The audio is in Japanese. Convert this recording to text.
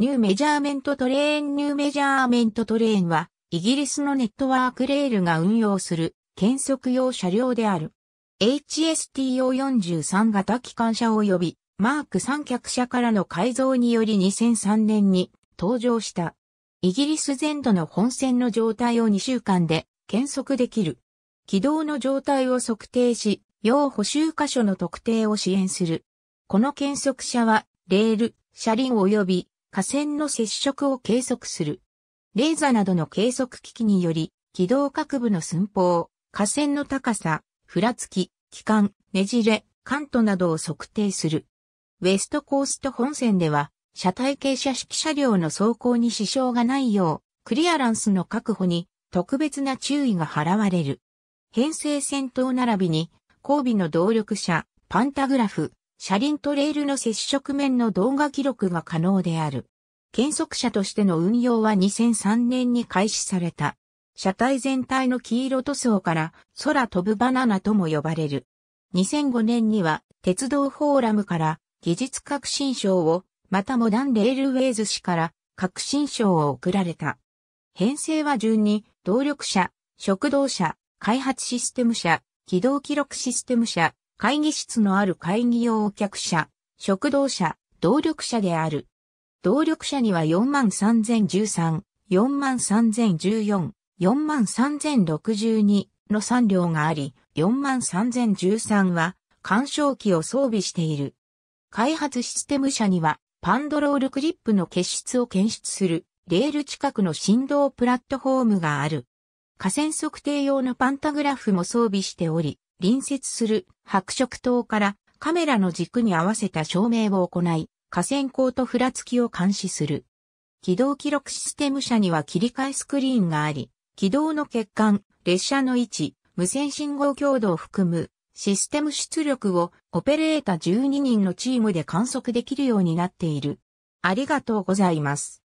ニューメジャーメントトレーンニューメジャーメントトレーンは、イギリスのネットワークレールが運用する、検測用車両である。HSTO43 型機関車及び、マーク3脚車からの改造により2003年に登場した。イギリス全土の本線の状態を2週間で検測できる。軌道の状態を測定し、要補修箇所の特定を支援する。この検測車は、レール、車輪及び架線の接触を計測する。レーザーなどの計測機器により、軌道各部の寸法、架線の高さ、ふらつき、機関、ねじれ、カントなどを測定する。ウェストコースト本線では、車体傾斜式車両の走行に支障がないよう、クリアランスの確保に特別な注意が払われる。編成戦闘並びに、後尾の動力車、パンタグラフ、車輪とレールの接触面の動画記録が可能である。検測車としての運用は2003年に開始された。車体全体の黄色塗装から空飛ぶバナナとも呼ばれる。2005年には鉄道フォーラムから技術革新賞を、またモダンレールウェイズ氏から革新賞を贈られた。編成は順に動力車、食堂車、開発システム車、軌道記録システム車、会議室のある会議用客車、食堂車、動力車である。動力車には43013、43014、43062の3両があり、43013は干渉機を装備している。開発システム車にはパンドロールクリップの結出を検出するレール近くの振動プラットフォームがある。河川測定用のパンタグラフも装備しており、隣接する白色灯からカメラの軸に合わせた照明を行い、河川口とふらつきを監視する。軌道記録システム車には切り替えスクリーンがあり、軌道の欠陥、列車の位置、無線信号強度を含むシステム出力をオペレータ12人のチームで観測できるようになっている。ありがとうございます。